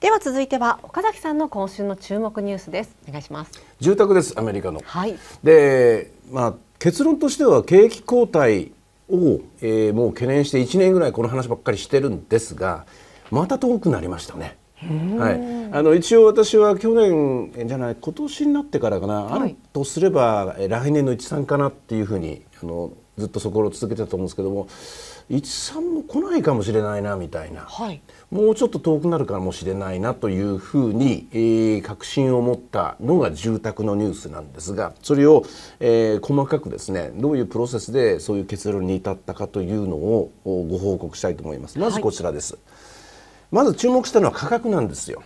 では続いては岡崎さんの今週の注目ニュースですお願いします住宅ですアメリカの、はい、でまあ結論としては景気後退を、えー、もう懸念して1年ぐらいこの話ばっかりしてるんですがまた遠くなりましたね。はい、あの一応私は去年じゃない今年になってからかな、はい、あるとすれば来年の一3かなっていうふうにあのずっとそこを続けてたと思うんですけども1さんも来ないかもしれないなみたいな、はい、もうちょっと遠くなるかもしれないなというふうに、えー、確信を持ったのが住宅のニュースなんですがそれを、えー、細かくですねどういうプロセスでそういう結論に至ったかというのをご報告したいと思います。まずこちらです、はい、まず注目したのは価格なんですよ。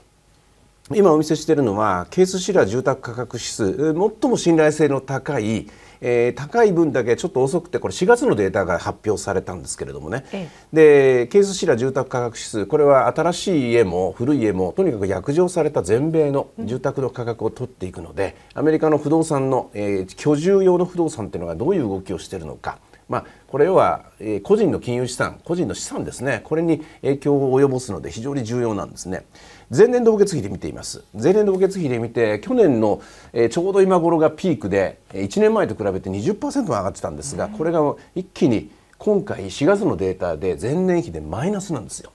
今お見せしているのはケースシラ住宅価格指数最も信頼性の高いえー、高い分だけちょっと遅くてこれ4月のデータが発表されたんですけれどもね、ええ、でケースシラ住宅価格指数これは新しい家も古い家もとにかく約定された全米の住宅の価格を取っていくので、うん、アメリカの不動産の、えー、居住用の不動産というのがどういう動きをしているのか、まあ、これ要は、え個人の金融資産個人の資産ですねこれに影響を及ぼすので非常に重要なんですね前年同月比で見ています前年同月比で見て去年の、えちょうど今頃がピークで1年前と比べて20%も上がってたんですがこれが一気に今回4月のデータで前年比でマイナスなんですよ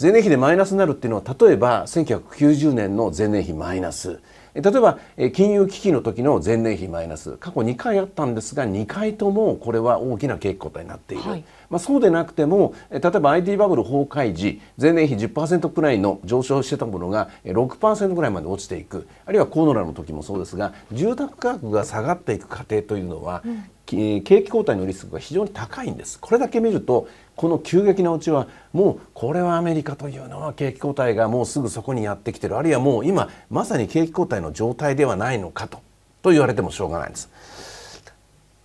前年比でマイナスになるっていうのは例えば1990年の前年比マイナス例えば金融危機の時の前年比マイナス過去2回あったんですが2回ともこれは大きな結果となっている、はい、まあ、そうでなくても例えば IT バブル崩壊時前年比10%くらいの上昇してたものが6%ぐらいまで落ちていくあるいはコロナの時もそうですが住宅価格が下がっていく過程というのは、うん景気後退のリスクが非常に高いんです。これだけ見るとこの急激な落ちはもうこれはアメリカというのは景気後退がもうすぐそこにやってきてるあるいはもう今まさに景気後退の状態ではないのかとと言われてもしょうがないんです。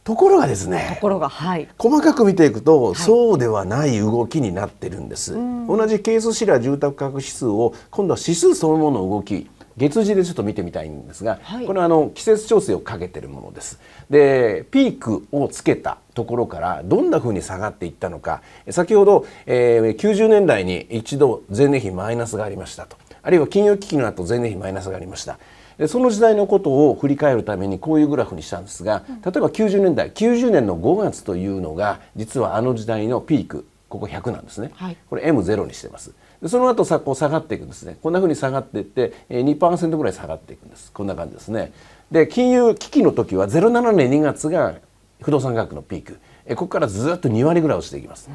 ところがですねところが、はい、細かく見ていくと、はい、そうではない動きになってるんです、同じ係数指標住宅価格指数を今度は指数そのものの動き月次でちょっと見てみたいんですが、はい、これはあの季節調整をかけてるものです。でピークをつけたところからどんなふうに下がっていったのか先ほど、えー、90年代に一度前年比マイナスがありましたとあるいは金融危機の後前年比マイナスがありました。でその時代のことを振り返るためにこういうグラフにしたんですが例えば90年代90年の5月というのが実はあの時代のピークここ100なんですね、はい、これ M0 にしてますでその後さこう下がっていくんですねこんなふうに下がっていって2%ぐらい下がっていくんですこんな感じですねで金融危機の時は07年2月が不動産価格のピークえここからずっと2割ぐらい落ちていきます、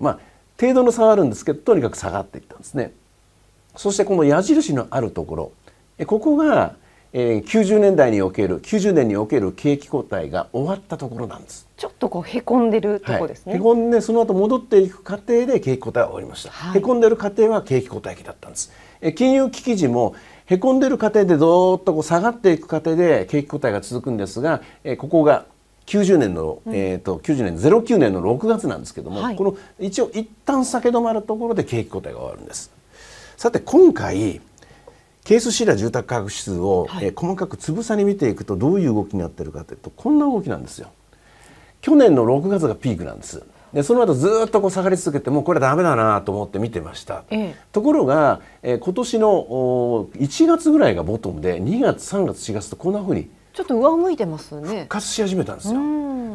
まあ程度の差はあるんですけどとにかく下がっていったんですねそしてこの矢印のあるところえここがえー、90年代における90年における景気後退が終わったところなんですちょっとこうへこんでるところですね、はい、へこんでその後戻っていく過程で景気後退は終わりました、はい、へこんでる過程は景気後退期だったんです、えー、金融危機時もへこんでる過程でどーっとこう下がっていく過程で景気後退が続くんですが、えー、ここが90年の、うん、えーと、と90年09年の6月なんですけども、はい、この一応一旦下げ止まるところで景気後退が終わるんですさて今回ケースシーラー住宅価格指数を、え細かくつぶさに見ていくとどういう動きになってるかというとこんな動きなんですよ。去年の6月がピークなんです。でその後ずっとこう下がり続けてもうこれダメだなと思って見てました、ええところが、えー、今年のお1月ぐらいがボトムで2月3月4月とこんなふうにちょっと上向いてますね復活し始めたんですよ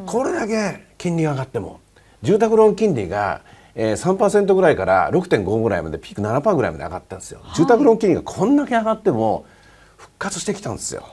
これだけ金利が上がっても住宅ローン金利がえー、3%ぐらいから6.5ぐらいまでピーク7%ぐらいまで上がったんですよ、はい、住宅ローン金利がこんだけ上がっても復活してきたんですよ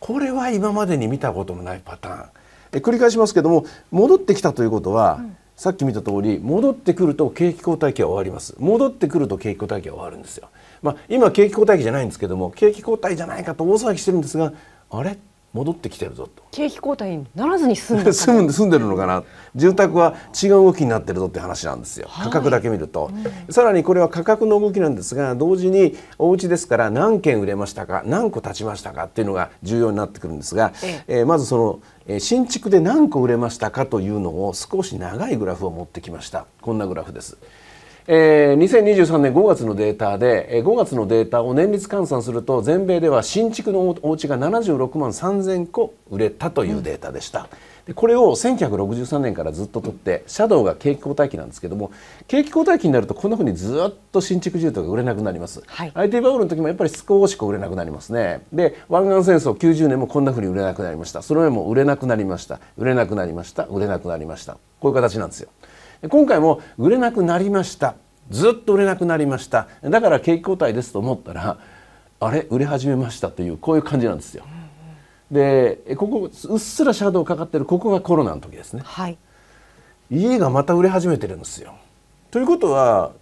これは今までに見たことのないパターンで繰り返しますけども戻ってきたということは、うん、さっき見た通り戻ってくると景気後退期は終わります戻ってくると景気後退期は終わるんですよまあ今景気後退期じゃないんですけども景気後退じゃないかと大騒ぎしてるんですがあれ戻ってきてるぞと景気後退にならずに住んで住んで住んでるのかな住宅は違う動きになってるぞって話なんですよ、価格だけ見ると、うん、さらにこれは価格の動きなんですが同時にお家ですから何件売れましたか何個経ちましたかっていうのが重要になってくるんですが、えええー、まずその、え新築で何個売れましたかというのを少し長いグラフを持ってきましたこんなグラフです。えー、2023年5月のデータで、えー、5月のデータを年率換算すると全米では新築のお家が76万3000個売れたというデータでした。でこれを1963年からずっと取ってシャドウが景気後退期なんですけども景気後退期になるとこんなふうにずっと新築住宅が売れなくなります、はい、IT バブルの時もやっぱり少し売れなくなりますねで湾岸戦争90年もこんなふうに売れなくなりましたその上も売れなくなりました売れなくなりました売れなくなりましたこういう形なんですよ今回も売れなくなりましたずっと売れなくなりましただから景気後退ですと思ったらあれ売れ始めましたというこういう感じなんですよ。でここうっすらシャドウかかってるここがコロナの時ですね、はい、家がまた売れ始めてるんですよ。ということは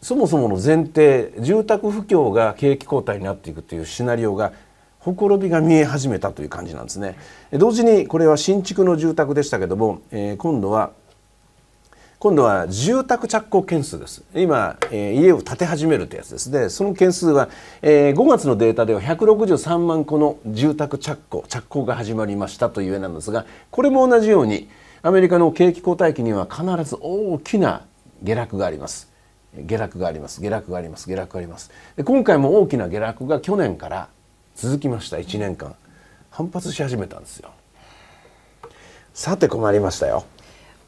そもそもの前提住宅不況が景気後退になっていくというシナリオがほころびが見え始めたという感じなんですね同時にこれは新築の住宅でしたけども、えー、今度は今度は住宅着工件数です今、えー、家を建て始めるってやつですでその件数は、えー、5月のデータでは163万個の住宅着工着工が始まりましたという絵なんですがこれも同じようにアメリカの景気後退期には必ず大きな下落があります下落があります下落があります下落がありますで今回も大きな下落が去年から続きました1年間反発し始めたんですよさて困りましたよ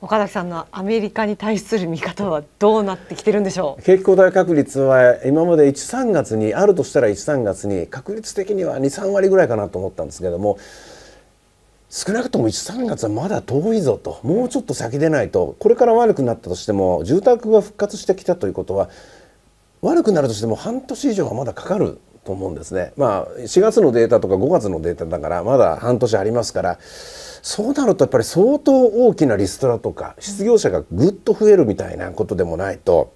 岡崎さんのアメリカに対する見方はどうなってきてるんでしょう景気後退確率は今まで13月にあるとしたら13月に確率的には23割ぐらいかなと思ったんですけども少なくとも13月はまだ遠いぞともうちょっと先でないとこれから悪くなったとしても住宅が復活してきたということは悪くなるとしても半年以上はまだかかると思うんですね。まあ4月のデータとか5月のデータだからまだ半年ありますからそうなるとやっぱり相当大きなリストラとか失業者がぐっと増えるみたいなことでもないと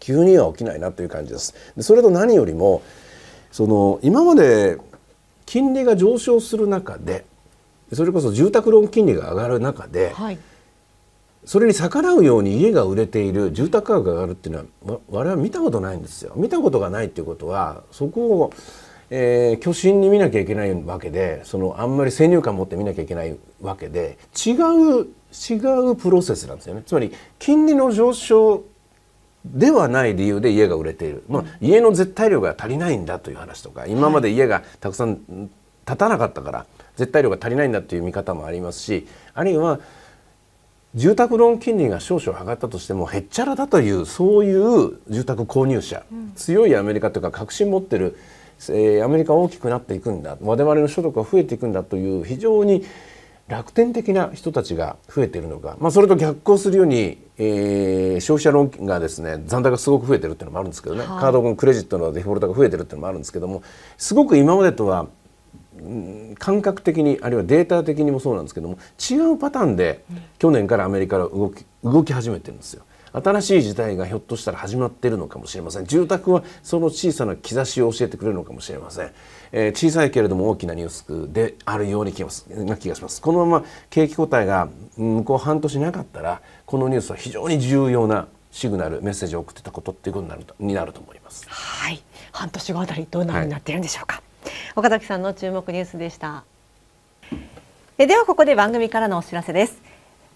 急には起きないなという感じです。でそれと何よりもその今まで金利が上昇する中でそれこそ住宅ローン金利が上がる中で、はい、それに逆らうように家が売れている住宅価格が上がるっていうのは我々は見たことないんですよ。見たことがないっていうことはそこを、えー、巨心に見なきゃいけないわけでそのあんまり先入観持って見なきゃいけないわけで違う違うプロセスなんですよね。つまり金利の上昇ではない理由で家が売れている、まあ、家の絶対量が足りないんだという話とか今まで家がたくさん建たなかったから絶対量が足りないんだという見方もありますしあるいは住宅ローン金利が少々上がったとしてもへっちゃらだというそういう住宅購入者、うん、強いアメリカというか確信持ってる、えー、アメリカ大きくなっていくんだ我々の所得が増えていくんだという非常に楽天的な人たちが増えているのか、まあ、それと逆行するように、えー、消費者ローンがですね残高がすごく増えてるっていうのもあるんですけどね、はい、カードもクレジットのデフォルトが増えてるっていうのもあるんですけどもすごく今までとは感覚的にあるいはデータ的にもそうなんですけども違うパターンで去年からアメリカが動き動き始めてるんですよ。新しい時代がひょっとしたら始まってるのかもしれません住宅はその小さな兆しを教えてくれるのかもしれません、えー、小さいけれども大きなニュースであるように気がしますこのまま景気後退が向こう半年なかったらこのニュースは非常に重要なシグナルメッセージを送ってたことっていうことになるとになると思いますはい半年後あたりどうなるになっているんでしょうか、はい岡崎さんの注目ニュースでしたえではここで番組からのお知らせです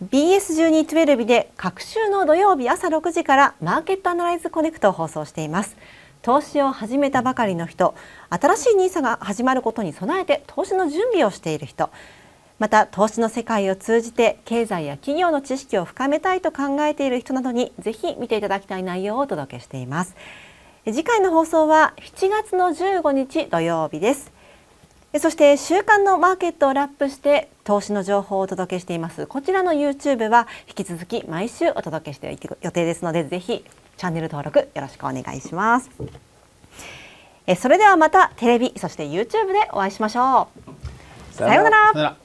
BS1212 で各週の土曜日朝6時からマーケットアナライズコネクトを放送しています投資を始めたばかりの人新しい NISA が始まることに備えて投資の準備をしている人また投資の世界を通じて経済や企業の知識を深めたいと考えている人などにぜひ見ていただきたい内容をお届けしています。次回の放送は7月の15日土曜日ですそして週間のマーケットをラップして投資の情報をお届けしていますこちらの YouTube は引き続き毎週お届けしていく予定ですのでぜひチャンネル登録よろしくお願いしますえそれではまたテレビそして YouTube でお会いしましょうさようなら